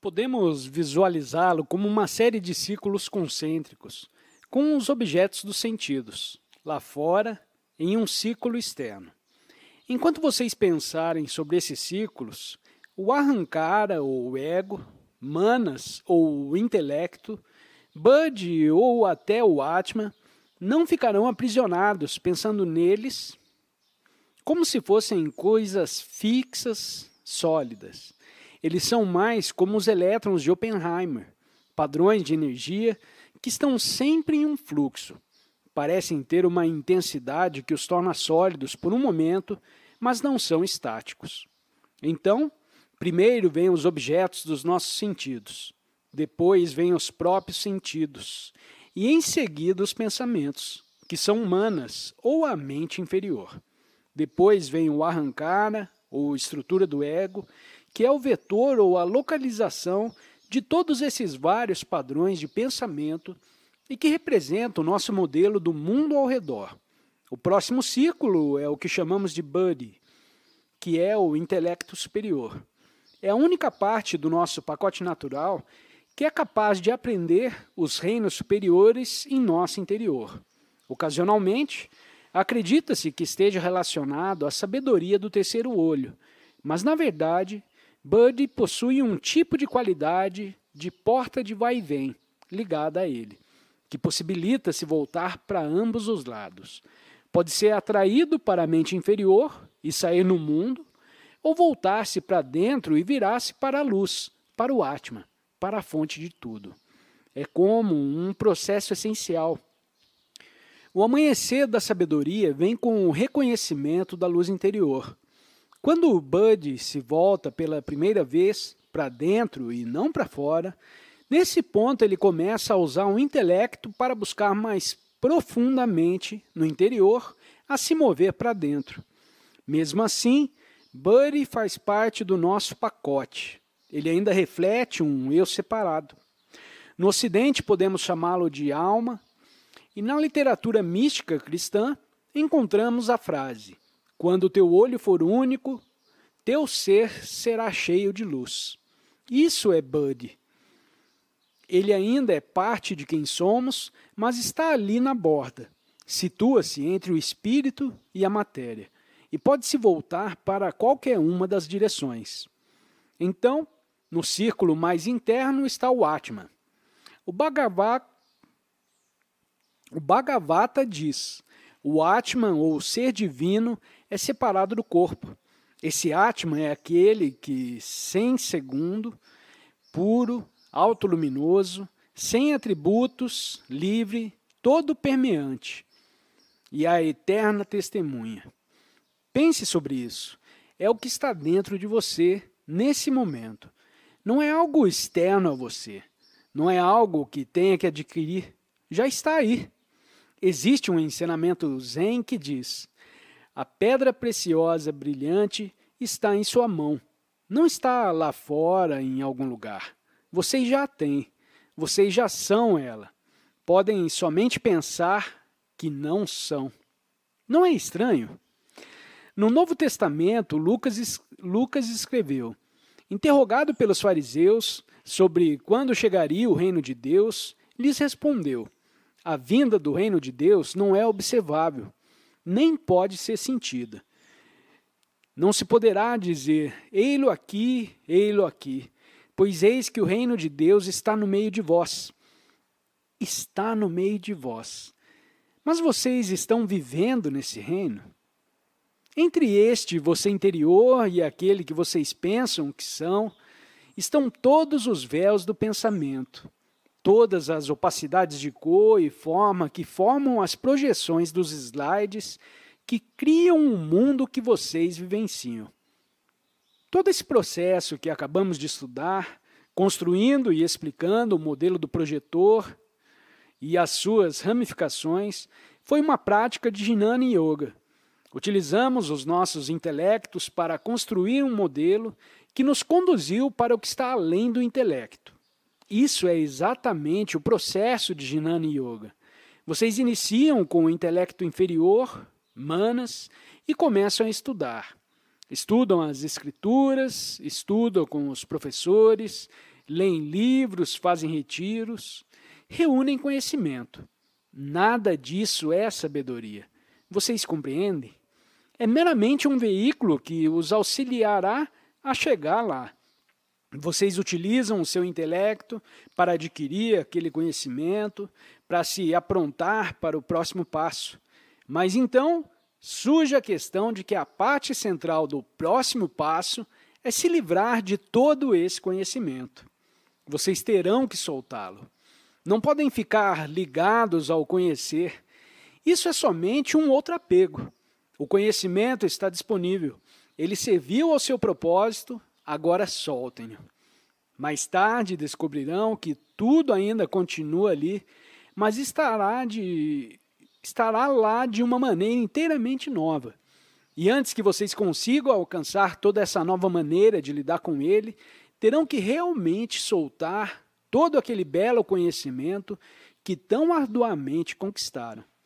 Podemos visualizá-lo como uma série de círculos concêntricos, com os objetos dos sentidos, lá fora, em um círculo externo. Enquanto vocês pensarem sobre esses círculos, o arrancara ou o ego, manas ou o intelecto, Bud ou até o Atman não ficarão aprisionados pensando neles como se fossem coisas fixas, sólidas. Eles são mais como os elétrons de Oppenheimer, padrões de energia que estão sempre em um fluxo. Parecem ter uma intensidade que os torna sólidos por um momento, mas não são estáticos. Então, primeiro vêm os objetos dos nossos sentidos, depois vêm os próprios sentidos, e em seguida os pensamentos, que são humanas ou a mente inferior. Depois vem o arrancara ou estrutura do ego, que é o vetor ou a localização de todos esses vários padrões de pensamento e que representa o nosso modelo do mundo ao redor. O próximo círculo é o que chamamos de Buddy, que é o intelecto superior. É a única parte do nosso pacote natural que é capaz de aprender os reinos superiores em nosso interior. Ocasionalmente, acredita-se que esteja relacionado à sabedoria do terceiro olho, mas na verdade Bud possui um tipo de qualidade de porta de vai e vem ligada a ele, que possibilita se voltar para ambos os lados. Pode ser atraído para a mente inferior e sair no mundo, ou voltar-se para dentro e virar-se para a luz, para o Atman, para a fonte de tudo. É como um processo essencial. O amanhecer da sabedoria vem com o reconhecimento da luz interior quando o Bud se volta pela primeira vez para dentro e não para fora, nesse ponto ele começa a usar o um intelecto para buscar mais profundamente no interior a se mover para dentro. Mesmo assim, Buddy faz parte do nosso pacote. Ele ainda reflete um eu separado. No Ocidente podemos chamá-lo de alma, e na literatura mística cristã encontramos a frase quando teu olho for único, teu ser será cheio de luz. Isso é Bud. Ele ainda é parte de quem somos, mas está ali na borda. Situa-se entre o espírito e a matéria e pode se voltar para qualquer uma das direções. Então, no círculo mais interno está o Atman. O, Bhagavad, o Bhagavata diz: o Atman, ou ser divino, é separado do corpo. Esse Atman é aquele que, sem segundo, puro, autoluminoso, sem atributos, livre, todo permeante, e a eterna testemunha. Pense sobre isso. É o que está dentro de você nesse momento. Não é algo externo a você. Não é algo que tenha que adquirir. Já está aí. Existe um ensinamento zen que diz: a pedra preciosa, brilhante, está em sua mão. Não está lá fora, em algum lugar. Vocês já a têm. Vocês já são ela. Podem somente pensar que não são. Não é estranho? No Novo Testamento, Lucas, Lucas escreveu: Interrogado pelos fariseus sobre quando chegaria o reino de Deus, lhes respondeu: A vinda do reino de Deus não é observável nem pode ser sentida. Não se poderá dizer, ei-lo aqui, ei-lo aqui, pois eis que o reino de Deus está no meio de vós. Está no meio de vós. Mas vocês estão vivendo nesse reino? Entre este, você interior, e aquele que vocês pensam que são, estão todos os véus do pensamento todas as opacidades de cor e forma que formam as projeções dos slides que criam o um mundo que vocês vivenciam. Todo esse processo que acabamos de estudar, construindo e explicando o modelo do projetor e as suas ramificações, foi uma prática de Jnana Yoga. Utilizamos os nossos intelectos para construir um modelo que nos conduziu para o que está além do intelecto. Isso é exatamente o processo de Jnana Yoga. Vocês iniciam com o intelecto inferior, manas, e começam a estudar. Estudam as escrituras, estudam com os professores, leem livros, fazem retiros, reúnem conhecimento. Nada disso é sabedoria. Vocês compreendem? É meramente um veículo que os auxiliará a chegar lá. Vocês utilizam o seu intelecto para adquirir aquele conhecimento, para se aprontar para o próximo passo. Mas então surge a questão de que a parte central do próximo passo é se livrar de todo esse conhecimento. Vocês terão que soltá-lo. Não podem ficar ligados ao conhecer. Isso é somente um outro apego. O conhecimento está disponível. Ele serviu ao seu propósito agora soltem-no. Mais tarde descobrirão que tudo ainda continua ali, mas estará, de, estará lá de uma maneira inteiramente nova. E antes que vocês consigam alcançar toda essa nova maneira de lidar com ele, terão que realmente soltar todo aquele belo conhecimento que tão arduamente conquistaram.